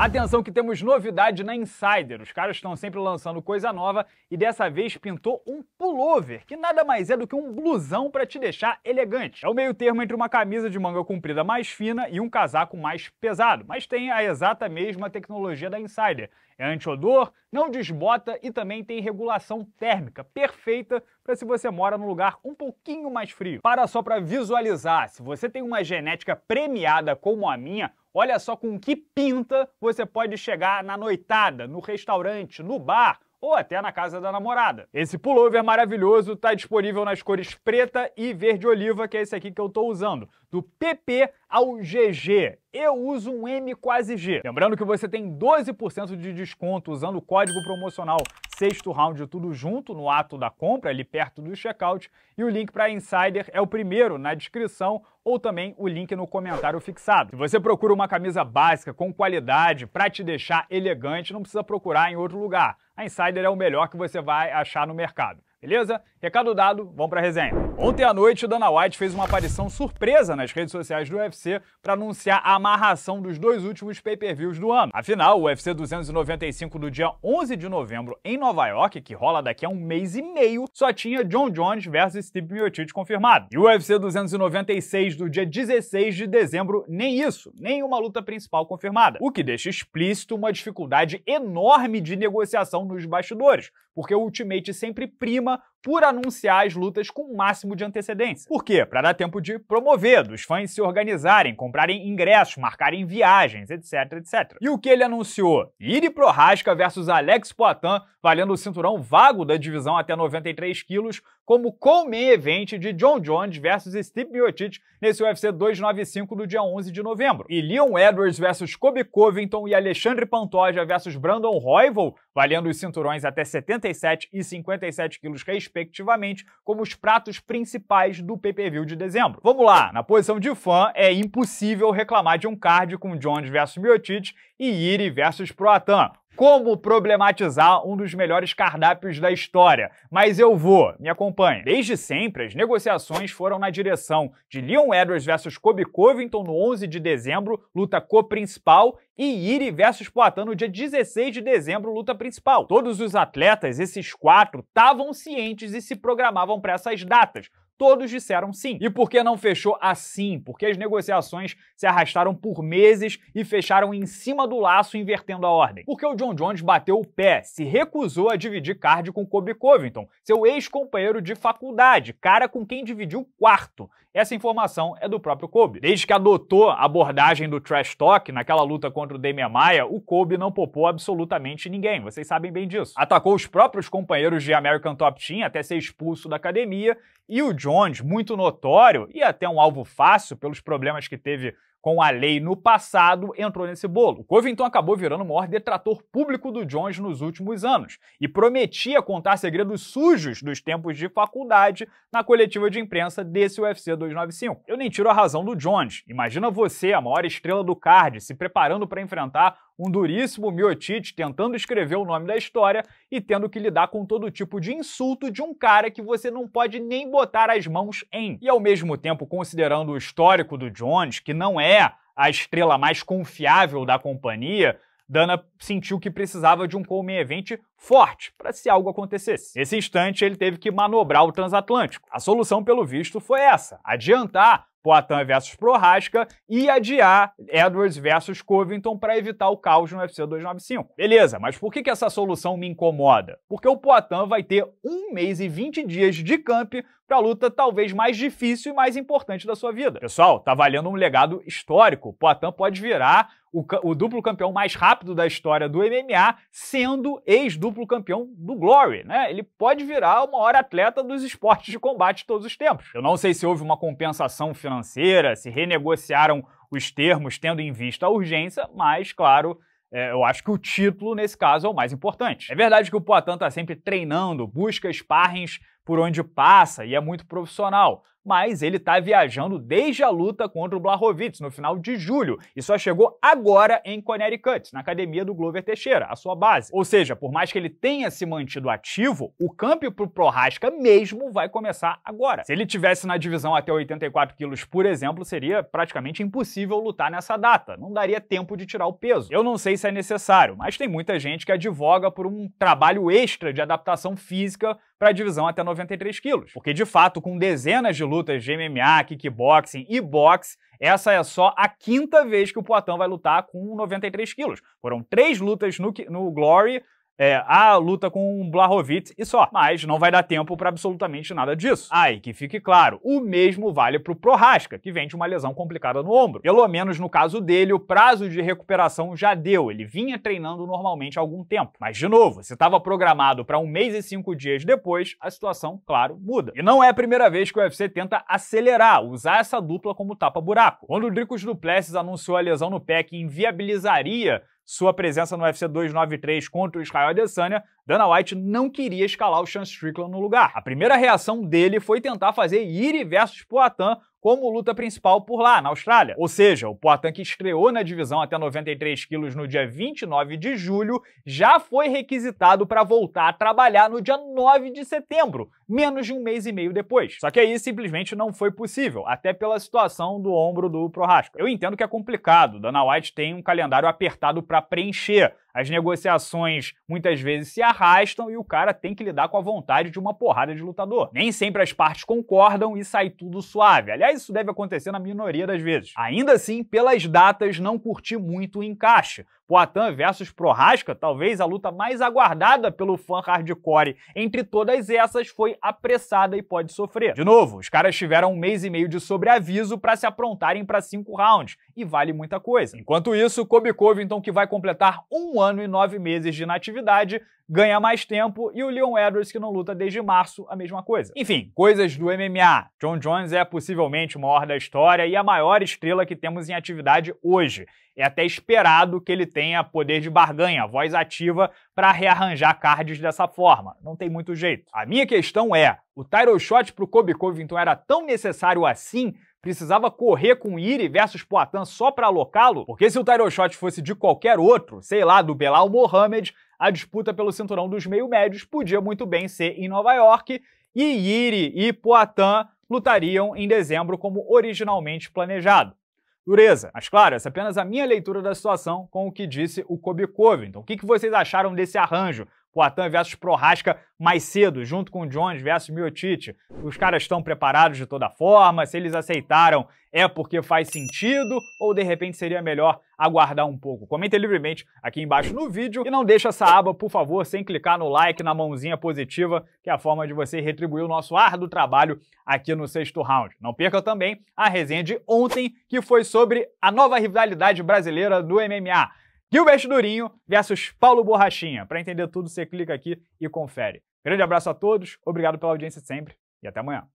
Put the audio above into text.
Atenção que temos novidade na Insider. Os caras estão sempre lançando coisa nova e dessa vez pintou um pullover, que nada mais é do que um blusão para te deixar elegante. É o meio termo entre uma camisa de manga comprida mais fina e um casaco mais pesado, mas tem a exata mesma tecnologia da Insider. É antiodor, não desbota e também tem regulação térmica perfeita para se você mora num lugar um pouquinho mais frio. Para só para visualizar, se você tem uma genética premiada como a minha, olha só com que pinta você pode chegar na noitada, no restaurante, no bar ou até na casa da namorada. Esse pullover maravilhoso está disponível nas cores preta e verde oliva, que é esse aqui que eu estou usando, do PP ao GG. Eu uso um M quase G. Lembrando que você tem 12% de desconto usando o código promocional sexto round tudo junto no ato da compra, ali perto do checkout, e o link para Insider é o primeiro na descrição ou também o link no comentário fixado. Se você procura uma camisa básica com qualidade para te deixar elegante, não precisa procurar em outro lugar a Insider é o melhor que você vai achar no mercado. Beleza? Recado dado, vamos para a resenha. Ontem à noite, o Dana White fez uma aparição surpresa nas redes sociais do UFC para anunciar a amarração dos dois últimos pay-per-views do ano. Afinal, o UFC 295 do dia 11 de novembro em Nova York, que rola daqui a um mês e meio, só tinha John Jones versus Steve Miocic confirmado. E o UFC 296 do dia 16 de dezembro, nem isso, nem uma luta principal confirmada. O que deixa explícito uma dificuldade enorme de negociação nos bastidores, porque o Ultimate sempre prima por anunciar as lutas com o máximo de antecedência. Por quê? Para dar tempo de promover, dos fãs se organizarem, comprarem ingressos, marcarem viagens, etc, etc. E o que ele anunciou? Iri Prohaska versus Alex Poitin, valendo o cinturão vago da divisão até 93 quilos, como co-main event de John Jones versus Steve Miocic nesse UFC 295 do dia 11 de novembro. E Leon Edwards versus Kobe Covington e Alexandre Pantoja versus Brandon Royval, valendo os cinturões até 77 e 57 quilos respectivamente, respectivamente, como os pratos principais do pay-per-view de dezembro. Vamos lá, na posição de fã, é impossível reclamar de um card com Jones versus Miocic e Iri versus Proatan como problematizar um dos melhores cardápios da história, mas eu vou, me acompanhe. Desde sempre, as negociações foram na direção de Leon Edwards versus Kobe Covington no 11 de dezembro, luta co-principal, e Iri versus Poitin no dia 16 de dezembro, luta principal. Todos os atletas, esses quatro, estavam cientes e se programavam para essas datas, todos disseram sim. E por que não fechou assim? Porque as negociações se arrastaram por meses e fecharam em cima do laço, invertendo a ordem. Porque o John Jones bateu o pé, se recusou a dividir card com Kobe Covington, seu ex-companheiro de faculdade, cara com quem dividiu quarto. Essa informação é do próprio Kobe. Desde que adotou a abordagem do trash talk naquela luta contra o Demian Maia, o Kobe não poupou absolutamente ninguém, vocês sabem bem disso. Atacou os próprios companheiros de American Top Team até ser expulso da academia e o Jones, muito notório e até um alvo fácil pelos problemas que teve com a lei no passado, entrou nesse bolo. O Covington acabou virando o maior detrator público do Jones nos últimos anos e prometia contar segredos sujos dos tempos de faculdade na coletiva de imprensa desse UFC 295. Eu nem tiro a razão do Jones. Imagina você, a maior estrela do card, se preparando para enfrentar um duríssimo miotite tentando escrever o nome da história e tendo que lidar com todo tipo de insulto de um cara que você não pode nem botar as mãos em. E ao mesmo tempo, considerando o histórico do Jones, que não é a estrela mais confiável da companhia, Dana sentiu que precisava de um come event forte para se algo acontecesse. Nesse instante, ele teve que manobrar o transatlântico. A solução, pelo visto, foi essa: adiantar Poatan versus Prohaska e adiar Edwards versus Covington para evitar o caos no UFC 295. Beleza, mas por que, que essa solução me incomoda? Porque o Poatan vai ter um mês e 20 dias de camp para a luta talvez mais difícil e mais importante da sua vida. Pessoal, tá valendo um legado histórico. Poatan pode virar o, o duplo campeão mais rápido da história história do MMA, sendo ex-duplo campeão do Glory, né? Ele pode virar o maior atleta dos esportes de combate de todos os tempos. Eu não sei se houve uma compensação financeira, se renegociaram os termos tendo em vista a urgência, mas, claro, é, eu acho que o título, nesse caso, é o mais importante. É verdade que o Poitin está sempre treinando, busca sparrings por onde passa e é muito profissional, mas ele está viajando desde a luta contra o Blahovic no final de julho e só chegou agora em Connecticut, na academia do Glover Teixeira, a sua base. Ou seja, por mais que ele tenha se mantido ativo, o câmbio pro Prohaska mesmo vai começar agora. Se ele tivesse na divisão até 84 quilos, por exemplo, seria praticamente impossível lutar nessa data. Não daria tempo de tirar o peso. Eu não sei se é necessário, mas tem muita gente que advoga por um trabalho extra de adaptação física para a divisão até 93 quilos. Porque, de fato, com dezenas de lutas de MMA, kickboxing e boxe, essa é só a quinta vez que o Poitin vai lutar com 93 quilos. Foram três lutas no, no Glory, é, luta com o Blahovic e só. Mas não vai dar tempo para absolutamente nada disso. Ai, ah, que fique claro, o mesmo vale pro Prohaska, que vem de uma lesão complicada no ombro. Pelo menos no caso dele, o prazo de recuperação já deu, ele vinha treinando normalmente há algum tempo. Mas, de novo, se estava programado para um mês e cinco dias depois, a situação, claro, muda. E não é a primeira vez que o UFC tenta acelerar, usar essa dupla como tapa-buraco. Quando o Dricos Duplessis anunciou a lesão no pé que inviabilizaria sua presença no UFC 293 contra o Israel Adesanya, Dana White não queria escalar o Sean Strickland no lugar. A primeira reação dele foi tentar fazer Iri versus Poatan como luta principal por lá, na Austrália. Ou seja, o Poitin que estreou na divisão até 93 quilos no dia 29 de julho já foi requisitado para voltar a trabalhar no dia 9 de setembro, menos de um mês e meio depois. Só que aí simplesmente não foi possível, até pela situação do ombro do Prohaska. Eu entendo que é complicado, Dana White tem um calendário apertado para preencher, as negociações muitas vezes se arrastam e o cara tem que lidar com a vontade de uma porrada de lutador. Nem sempre as partes concordam e sai tudo suave. Aliás, Aliás, isso deve acontecer na minoria das vezes. Ainda assim, pelas datas, não curti muito o encaixe. Poitin versus Prohaska, talvez a luta mais aguardada pelo fã hardcore entre todas essas, foi apressada e pode sofrer. De novo, os caras tiveram um mês e meio de sobreaviso para se aprontarem para cinco rounds, e vale muita coisa. Enquanto isso, Kobe Covington, que vai completar um ano e nove meses de inatividade, ganha mais tempo, e o Leon Edwards, que não luta desde março, a mesma coisa. Enfim, coisas do MMA. John Jones é possivelmente o maior da história e a maior estrela que temos em atividade hoje. É até esperado que ele tenha poder de barganha, voz ativa, para rearranjar cards dessa forma. Não tem muito jeito. A minha questão é: o title shot para o Kobe Covington era tão necessário assim precisava correr com Iri versus Poitin só para alocá-lo? Porque se o title shot fosse de qualquer outro, sei lá, do Belal Mohamed, a disputa pelo cinturão dos meio-médios podia muito bem ser em Nova York e Iri e Poitin lutariam em dezembro como originalmente planejado dureza. Mas claro, essa é apenas a minha leitura da situação com o que disse o Kobikov. Então o que vocês acharam desse arranjo? Watan Atan versus Prorasca mais cedo, junto com o Jones versus Miotic. Os caras estão preparados de toda forma, se eles aceitaram é porque faz sentido ou de repente seria melhor aguardar um pouco? Comenta livremente aqui embaixo no vídeo e não deixa essa aba, por favor, sem clicar no like, na mãozinha positiva, que é a forma de você retribuir o nosso árduo trabalho aqui no sexto round. Não perca também a resenha de ontem, que foi sobre a nova rivalidade brasileira do MMA. Gilberto Durinho versus Paulo Borrachinha. Para entender tudo, você clica aqui e confere. Grande abraço a todos, obrigado pela audiência sempre e até amanhã.